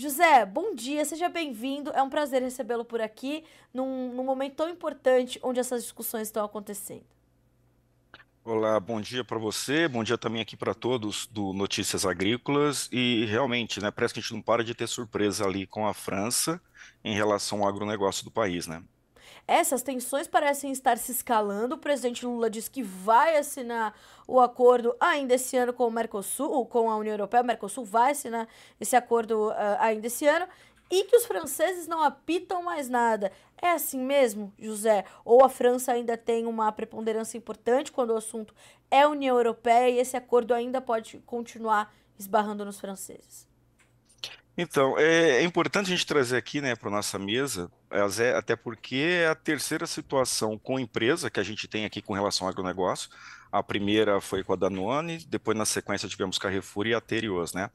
José, bom dia, seja bem-vindo. É um prazer recebê-lo por aqui, num, num momento tão importante onde essas discussões estão acontecendo. Olá, bom dia para você, bom dia também aqui para todos do Notícias Agrícolas. E realmente, né, parece que a gente não para de ter surpresa ali com a França em relação ao agronegócio do país, né? Essas tensões parecem estar se escalando. O presidente Lula diz que vai assinar o acordo ainda esse ano com o Mercosul, com a União Europeia. O Mercosul vai assinar esse acordo uh, ainda esse ano. E que os franceses não apitam mais nada. É assim mesmo, José? Ou a França ainda tem uma preponderância importante quando o assunto é União Europeia e esse acordo ainda pode continuar esbarrando nos franceses? Então, é, é importante a gente trazer aqui né, para a nossa mesa é, até porque é a terceira situação com empresa que a gente tem aqui com relação ao agronegócio. A primeira foi com a Danone, depois na sequência tivemos Carrefour e Aterios, né?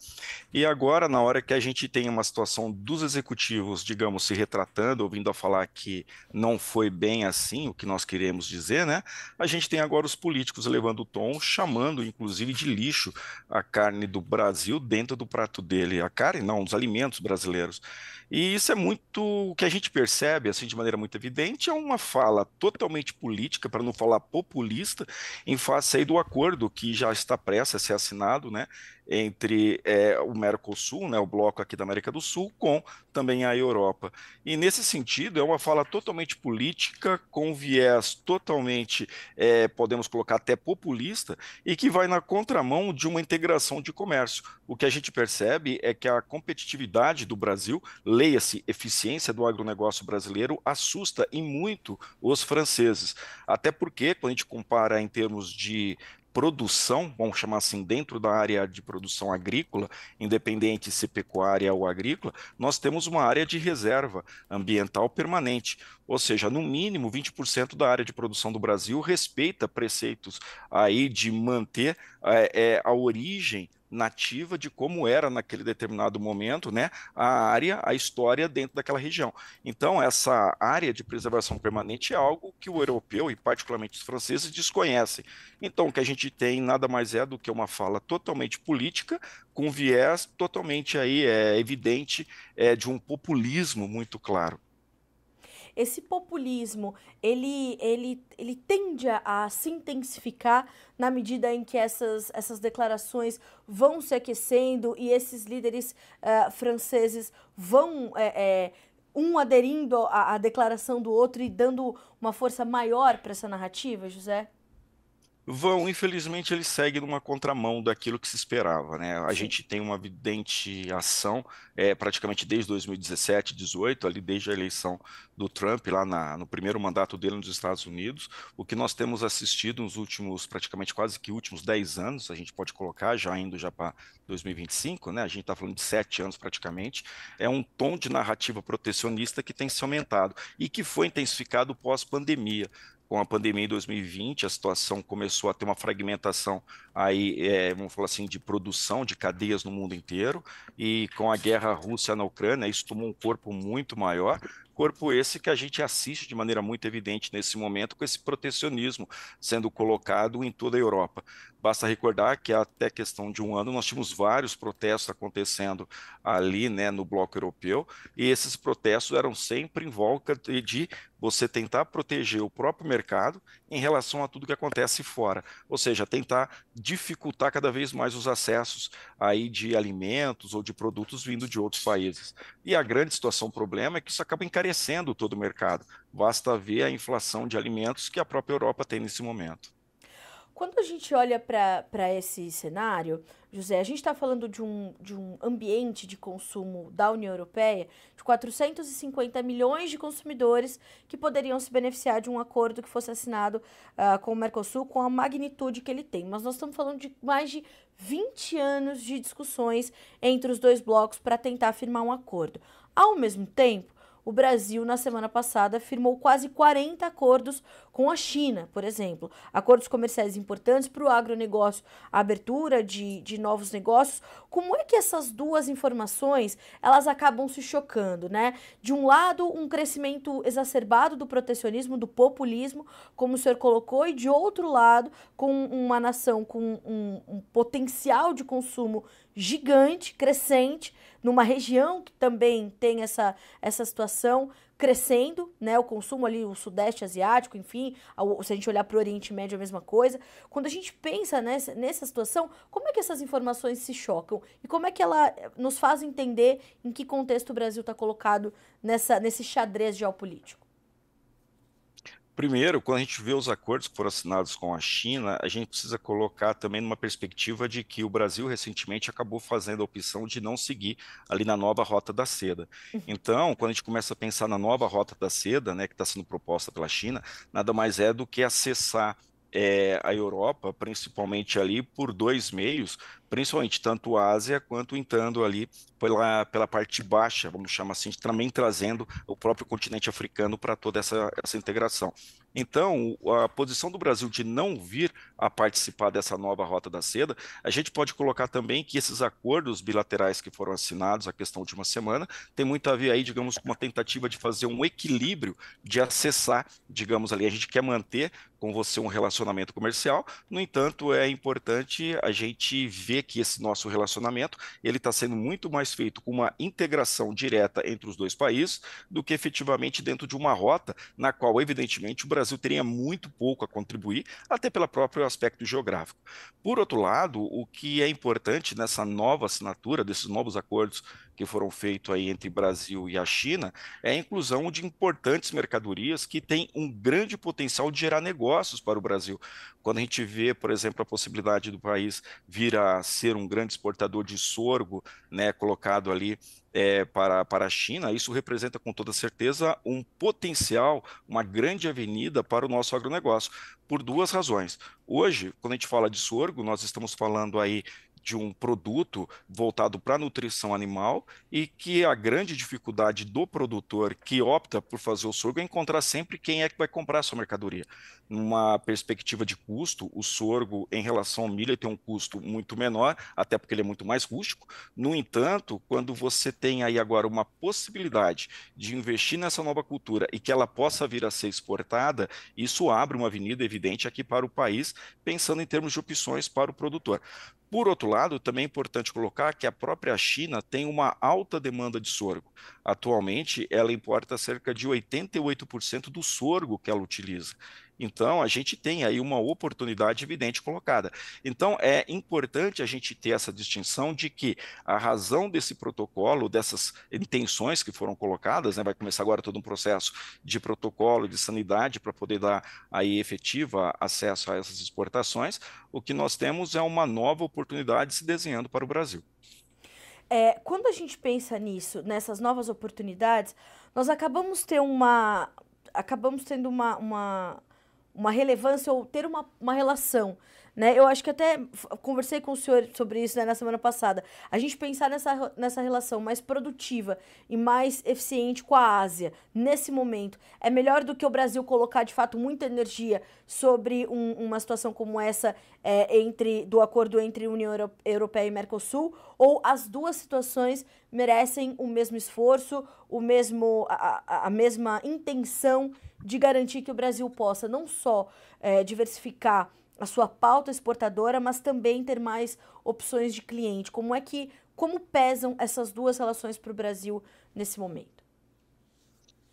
E agora, na hora que a gente tem uma situação dos executivos, digamos, se retratando, ouvindo a falar que não foi bem assim o que nós queremos dizer, né? A gente tem agora os políticos levando o tom, chamando inclusive de lixo a carne do Brasil dentro do prato dele. A carne, não, os alimentos brasileiros. E isso é muito o que a gente percebe, assim, de maneira muito evidente, é uma fala totalmente política, para não falar populista, em faz aí do acordo que já está prestes a ser assinado, né, entre é, o Mercosul, né, o bloco aqui da América do Sul, com também a Europa. E nesse sentido, é uma fala totalmente política, com viés totalmente, é, podemos colocar até populista, e que vai na contramão de uma integração de comércio. O que a gente percebe é que a competitividade do Brasil, leia-se eficiência do agronegócio brasileiro, assusta em muito os franceses. Até porque, quando a gente compara em termos de produção, vamos chamar assim, dentro da área de produção agrícola, independente se pecuária ou agrícola, nós temos uma área de reserva ambiental permanente, ou seja, no mínimo 20% da área de produção do Brasil respeita preceitos aí de manter é, a origem nativa de como era naquele determinado momento, né, a área, a história dentro daquela região. Então, essa área de preservação permanente é algo que o europeu e particularmente os franceses desconhecem. Então, o que a gente tem nada mais é do que uma fala totalmente política, com viés totalmente aí é evidente é, de um populismo muito claro esse populismo, ele, ele, ele tende a se intensificar na medida em que essas, essas declarações vão se aquecendo e esses líderes uh, franceses vão... É, é, um aderindo à, à declaração do outro e dando uma força maior para essa narrativa, José? Vão, infelizmente, ele segue numa contramão daquilo que se esperava. Né? A Sim. gente tem uma evidente ação é, praticamente desde 2017, 2018, ali desde a eleição do Trump, lá na, no primeiro mandato dele nos Estados Unidos. O que nós temos assistido nos últimos, praticamente quase que últimos 10 anos, a gente pode colocar, já indo já para 2025, né? a gente está falando de 7 anos praticamente, é um tom de narrativa protecionista que tem se aumentado e que foi intensificado pós-pandemia com a pandemia em 2020, a situação começou a ter uma fragmentação aí, é, vamos falar assim, de produção de cadeias no mundo inteiro, e com a guerra russa na Ucrânia, isso tomou um corpo muito maior, corpo esse que a gente assiste de maneira muito evidente nesse momento com esse protecionismo sendo colocado em toda a Europa. Basta recordar que até questão de um ano nós tínhamos vários protestos acontecendo ali né, no bloco europeu e esses protestos eram sempre em volta de você tentar proteger o próprio mercado em relação a tudo que acontece fora, ou seja, tentar dificultar cada vez mais os acessos aí de alimentos ou de produtos vindo de outros países. E a grande situação problema é que isso acaba encarecendo todo o mercado. Basta ver a inflação de alimentos que a própria Europa tem nesse momento. Quando a gente olha para esse cenário, José, a gente está falando de um, de um ambiente de consumo da União Europeia de 450 milhões de consumidores que poderiam se beneficiar de um acordo que fosse assinado uh, com o Mercosul com a magnitude que ele tem. Mas nós estamos falando de mais de 20 anos de discussões entre os dois blocos para tentar firmar um acordo. Ao mesmo tempo, o Brasil, na semana passada, firmou quase 40 acordos com a China, por exemplo. Acordos comerciais importantes para o agronegócio, a abertura de, de novos negócios. Como é que essas duas informações elas acabam se chocando, né? De um lado, um crescimento exacerbado do protecionismo, do populismo, como o senhor colocou, e de outro lado, com uma nação com um, um potencial de consumo gigante, crescente, numa região que também tem essa, essa situação crescendo, né? O consumo ali, o Sudeste Asiático, enfim, ao, se a gente olhar para o Oriente Médio, a mesma coisa. Quando a gente pensa nessa, nessa situação, como é que essas informações se chocam? E como é que ela eh, nos faz entender em que contexto o Brasil está colocado nessa, nesse xadrez geopolítico? Primeiro, quando a gente vê os acordos que foram assinados com a China, a gente precisa colocar também numa perspectiva de que o Brasil recentemente acabou fazendo a opção de não seguir ali na nova rota da seda. Uhum. Então, quando a gente começa a pensar na nova rota da seda, né, que está sendo proposta pela China, nada mais é do que acessar é, a Europa, principalmente ali por dois meios, principalmente tanto a Ásia quanto entrando ali pela, pela parte baixa, vamos chamar assim, também trazendo o próprio continente africano para toda essa, essa integração. Então, a posição do Brasil de não vir a participar dessa nova rota da seda, a gente pode colocar também que esses acordos bilaterais que foram assinados, a questão de uma semana, tem muito a ver aí, digamos, com uma tentativa de fazer um equilíbrio, de acessar, digamos ali, a gente quer manter com você um relacionamento comercial, no entanto, é importante a gente ver que esse nosso relacionamento ele está sendo muito mais feito com uma integração direta entre os dois países do que efetivamente dentro de uma rota na qual, evidentemente, o Brasil teria muito pouco a contribuir, até pelo próprio aspecto geográfico. Por outro lado, o que é importante nessa nova assinatura desses novos acordos que foram feitos aí entre Brasil e a China é a inclusão de importantes mercadorias que têm um grande potencial de gerar negócios para o Brasil. Quando a gente vê, por exemplo, a possibilidade do país vir a ser um grande exportador de sorgo, né, colocado ali é, para, para a China, isso representa com toda certeza um potencial, uma grande avenida para o nosso agronegócio, por duas razões. Hoje, quando a gente fala de sorgo, nós estamos falando aí de um produto voltado para nutrição animal e que a grande dificuldade do produtor que opta por fazer o sorgo é encontrar sempre quem é que vai comprar a sua mercadoria. Numa perspectiva de custo, o sorgo em relação ao milho tem um custo muito menor, até porque ele é muito mais rústico. No entanto, quando você tem aí agora uma possibilidade de investir nessa nova cultura e que ela possa vir a ser exportada, isso abre uma avenida evidente aqui para o país, pensando em termos de opções para o produtor. Por outro lado, também é importante colocar que a própria China tem uma alta demanda de sorgo. Atualmente, ela importa cerca de 88% do sorgo que ela utiliza. Então, a gente tem aí uma oportunidade evidente colocada. Então, é importante a gente ter essa distinção de que a razão desse protocolo, dessas intenções que foram colocadas, né, vai começar agora todo um processo de protocolo de sanidade para poder dar aí efetiva acesso a essas exportações, o que nós temos é uma nova oportunidade se desenhando para o Brasil. É, quando a gente pensa nisso, nessas novas oportunidades, nós acabamos ter uma, acabamos tendo uma, uma uma relevância ou ter uma, uma relação né? Eu acho que até conversei com o senhor sobre isso né, na semana passada. A gente pensar nessa, nessa relação mais produtiva e mais eficiente com a Ásia nesse momento é melhor do que o Brasil colocar de fato muita energia sobre um, uma situação como essa é, entre do acordo entre União Europeia e Mercosul ou as duas situações merecem o mesmo esforço, o mesmo, a, a, mesma intenção de garantir que o Brasil possa não só é, diversificar a sua pauta exportadora, mas também ter mais opções de cliente. Como é que como pesam essas duas relações para o Brasil nesse momento?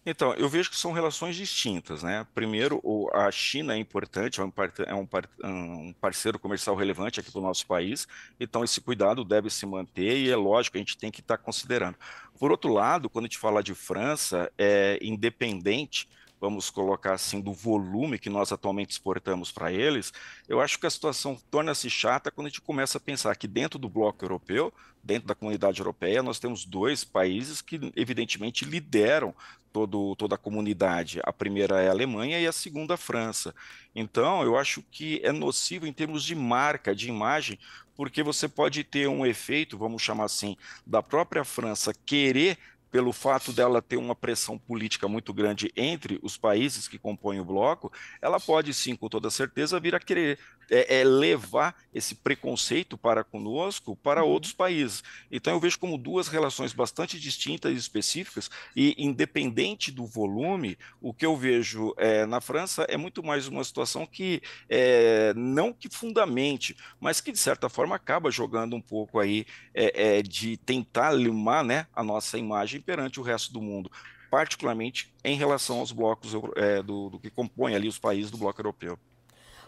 Então, eu vejo que são relações distintas, né? Primeiro, a China é importante, é um, é parceiro comercial relevante aqui para o nosso país, então esse cuidado deve se manter e é lógico, a gente tem que estar tá considerando. Por outro lado, quando a gente fala de França, é independente vamos colocar assim, do volume que nós atualmente exportamos para eles, eu acho que a situação torna-se chata quando a gente começa a pensar que dentro do bloco europeu, dentro da comunidade europeia, nós temos dois países que evidentemente lideram todo, toda a comunidade. A primeira é a Alemanha e a segunda a França. Então, eu acho que é nocivo em termos de marca, de imagem, porque você pode ter um efeito, vamos chamar assim, da própria França querer pelo fato dela ter uma pressão política muito grande entre os países que compõem o bloco, ela pode sim, com toda certeza, vir a querer é, é levar esse preconceito para conosco para uhum. outros países. Então eu vejo como duas relações bastante distintas e específicas e independente do volume, o que eu vejo é, na França é muito mais uma situação que é, não que fundamente, mas que de certa forma acaba jogando um pouco aí é, é, de tentar limar né, a nossa imagem perante o resto do mundo particularmente em relação aos blocos é, do, do, que compõem ali os países do bloco europeu.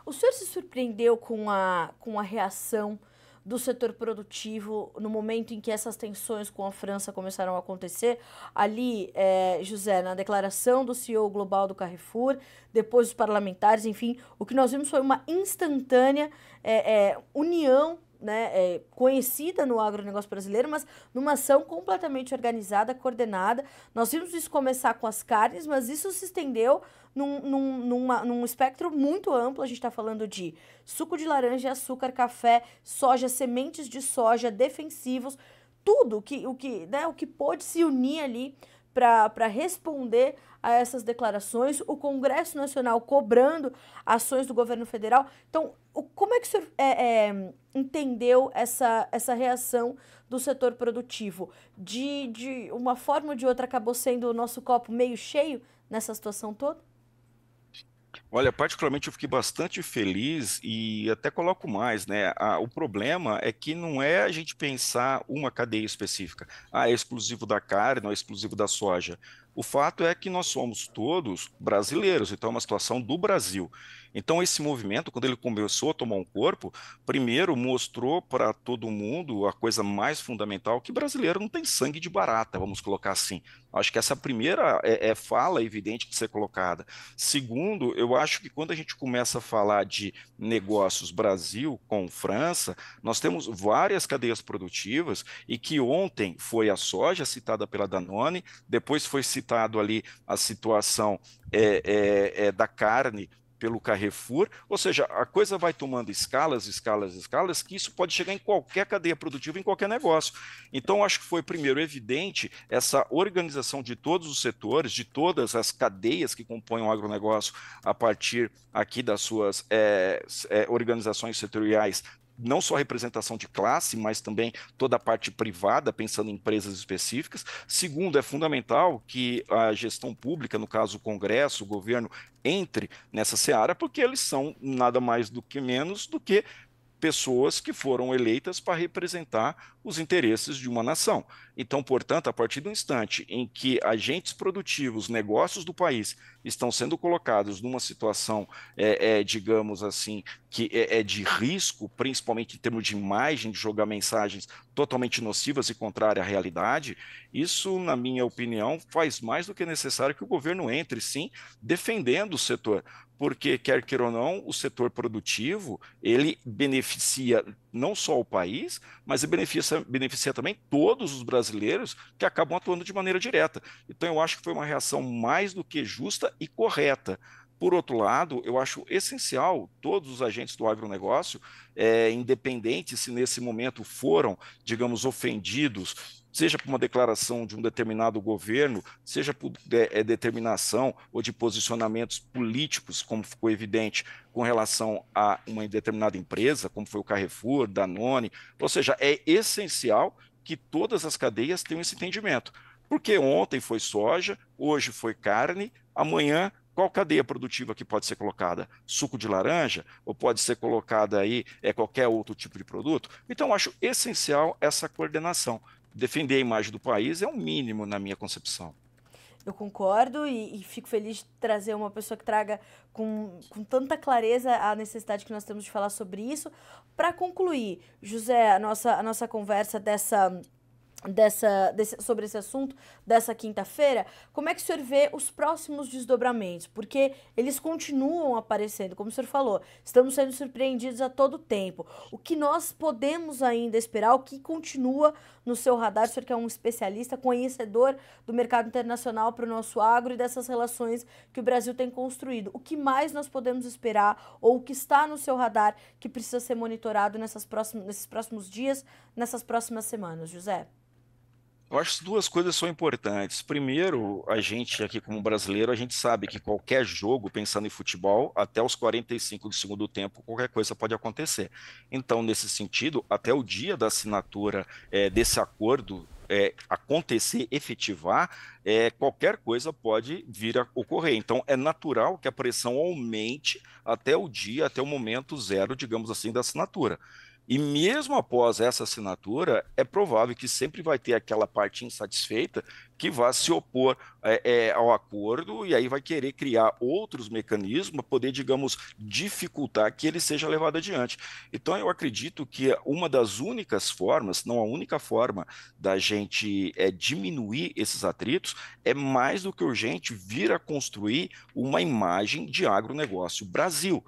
O senhor se surpreendeu com a, com a reação do setor produtivo no momento em que essas tensões com a França começaram a acontecer. Ali, é, José, na declaração do CEO global do Carrefour, depois os parlamentares, enfim, o que nós vimos foi uma instantânea é, é, união né, é, conhecida no agronegócio brasileiro, mas numa ação completamente organizada, coordenada. Nós vimos isso começar com as carnes, mas isso se estendeu num, num, numa, num espectro muito amplo. A gente está falando de suco de laranja, açúcar, café, soja, sementes de soja, defensivos, tudo que, o que, né, o que pôde se unir ali para responder a essas declarações, o Congresso Nacional cobrando ações do governo federal. Então, o, como é que o senhor é, é, entendeu essa, essa reação do setor produtivo? De, de uma forma ou de outra, acabou sendo o nosso copo meio cheio nessa situação toda? Olha, particularmente eu fiquei bastante feliz e até coloco mais, né? Ah, o problema é que não é a gente pensar uma cadeia específica. Ah, é exclusivo da carne, não é exclusivo da soja. O fato é que nós somos todos brasileiros, então é uma situação do Brasil. Então, esse movimento, quando ele começou a tomar um corpo, primeiro mostrou para todo mundo a coisa mais fundamental, que brasileiro não tem sangue de barata, vamos colocar assim. Acho que essa primeira é, é fala evidente que ser colocada. Segundo, eu acho que quando a gente começa a falar de negócios Brasil com França, nós temos várias cadeias produtivas e que ontem foi a soja citada pela Danone, depois foi citado ali a situação é, é, é da carne pelo Carrefour, ou seja, a coisa vai tomando escalas, escalas, escalas, que isso pode chegar em qualquer cadeia produtiva, em qualquer negócio. Então, acho que foi primeiro evidente essa organização de todos os setores, de todas as cadeias que compõem o agronegócio a partir aqui das suas é, é, organizações setoriais não só representação de classe, mas também toda a parte privada, pensando em empresas específicas. Segundo, é fundamental que a gestão pública, no caso o Congresso, o governo, entre nessa seara, porque eles são nada mais do que menos do que pessoas que foram eleitas para representar os interesses de uma nação. Então, portanto, a partir do instante em que agentes produtivos, negócios do país estão sendo colocados numa situação, é, é, digamos assim, que é, é, de risco, principalmente em termos de imagem, de jogar mensagens totalmente nocivas e contrárias à realidade, isso, na minha opinião, faz mais do que necessário que o governo entre, sim, defendendo o setor, porque quer queira ou não, o setor produtivo, ele beneficia não só o país, mas beneficia, beneficia também todos os brasileiros que acabam atuando de maneira direta. Então eu acho que foi uma reação mais do que justa e correta. Por outro lado, eu acho essencial todos os agentes do agronegócio, é, independente se nesse momento foram, digamos, ofendidos seja por uma declaração de um determinado governo, seja por de, é, determinação ou de posicionamentos políticos, como ficou evidente com relação a uma determinada empresa, como foi o Carrefour, Danone. Ou seja, é essencial que todas as cadeias tenham esse entendimento. Porque ontem foi soja, hoje foi carne, amanhã qual cadeia produtiva que pode ser colocada? Suco de laranja? Ou pode ser colocada aí é, qualquer outro tipo de produto? Então, acho essencial essa coordenação defender a imagem do país é um mínimo na minha concepção. Eu concordo e, e, fico feliz de trazer uma pessoa que traga com, com tanta clareza a necessidade que nós temos de falar sobre isso. Para concluir, José, a nossa, a nossa conversa dessa dessa, desse, sobre esse assunto dessa quinta-feira, como é que o senhor vê os próximos desdobramentos? Porque eles continuam aparecendo, como o senhor falou, estamos sendo surpreendidos a todo tempo. O que nós podemos ainda esperar, o que continua no seu radar, o senhor que é um especialista, conhecedor do mercado internacional para o nosso agro e dessas relações que o Brasil tem construído. O que mais nós podemos esperar ou o que está no seu radar que precisa ser monitorado nessas próximos, nesses próximos dias, nessas próximas semanas, José? Eu acho que duas coisas são importantes. Primeiro, a gente aqui como brasileiro, a gente sabe que qualquer jogo, pensando em futebol, até os 45 do segundo tempo, qualquer coisa pode acontecer. Então, nesse sentido, até o dia da assinatura é, desse acordo é, acontecer, efetivar, é, qualquer coisa pode vir a ocorrer. Então, é natural que a pressão aumente até o dia, até o momento zero, digamos assim, da assinatura. E mesmo após essa assinatura, é provável que sempre vai ter aquela parte insatisfeita que vai se opor é, é, ao acordo e aí vai querer criar outros mecanismos para poder, digamos, dificultar que ele seja levado adiante. Então, eu acredito que uma das únicas formas, não a única forma, da gente é, diminuir esses atritos é mais do que urgente vir a construir uma imagem de agronegócio Brasil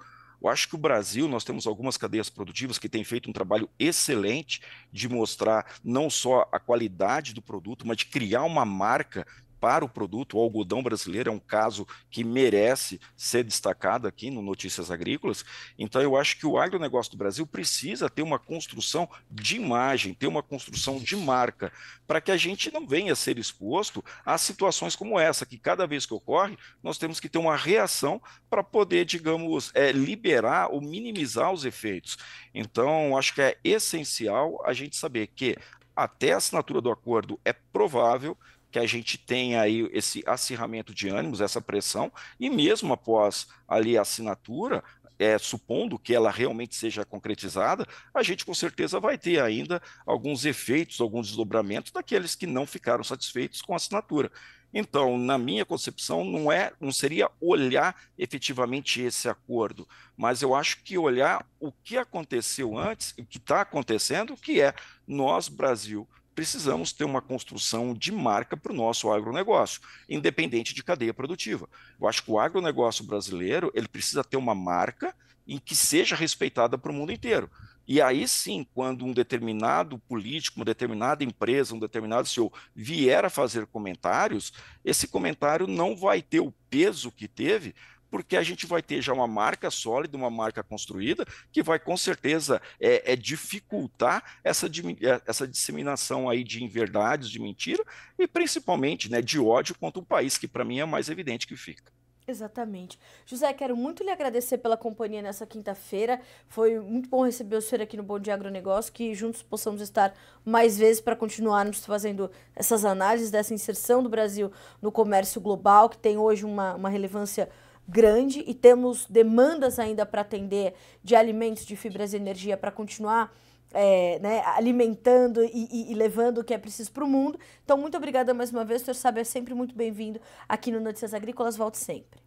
eu acho que o Brasil, nós temos algumas cadeias produtivas que têm feito um trabalho excelente de mostrar não só a qualidade do produto, mas de criar uma marca para o produto. O algodão brasileiro é um caso que merece ser destacado aqui no Notícias Agrícolas. Então, eu acho que o agronegócio do Brasil precisa ter uma construção de imagem, ter uma construção de marca, para que a gente não venha a ser exposto a situações como essa, que cada vez que ocorre, nós temos que ter uma reação para poder, digamos, é, liberar ou minimizar os efeitos. Então, acho que é essencial a gente saber que até a assinatura do acordo é provável que a gente tenha aí esse acirramento de ânimos, essa pressão, e mesmo após ali a assinatura, é, supondo que ela realmente seja concretizada, a gente com certeza vai ter ainda alguns efeitos, alguns desdobramentos daqueles que não ficaram satisfeitos com a assinatura. Então, na minha concepção, não é, não seria olhar efetivamente esse acordo, mas eu acho que olhar o que aconteceu antes, o que está acontecendo, que é nós, Brasil, precisamos ter uma construção de marca para o nosso agronegócio, independente de cadeia produtiva. Eu acho que o agronegócio brasileiro ele precisa ter uma marca em que seja respeitada para o mundo inteiro. E aí sim, quando um determinado político, uma determinada empresa, um determinado senhor vier a fazer comentários, esse comentário não vai ter o peso que teve porque a gente vai ter já uma marca sólida, uma marca construída, que vai com certeza é, é dificultar essa, é, essa disseminação aí de inverdades, de mentira e principalmente né, de ódio contra o país, que para mim é mais evidente que fica. Exatamente. José, quero muito lhe agradecer pela companhia nessa quinta-feira. Foi muito bom receber o senhor aqui no Bom Dia Agronegócio, que juntos possamos estar mais vezes para continuarmos fazendo essas análises dessa inserção do Brasil no comércio global, que tem hoje uma, uma relevância grande e temos demandas ainda para atender de alimentos, de fibras e energia para continuar é, né, alimentando e, e, e, levando o que é preciso para o mundo. Então, muito obrigada mais uma vez. O senhor sabe, é sempre muito bem-vindo aqui no Notícias Agrícolas. Volte sempre.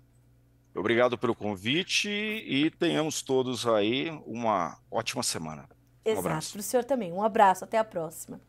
Obrigado pelo convite e tenhamos todos aí uma ótima semana. Um Exato, para o senhor também. Um abraço, até a próxima.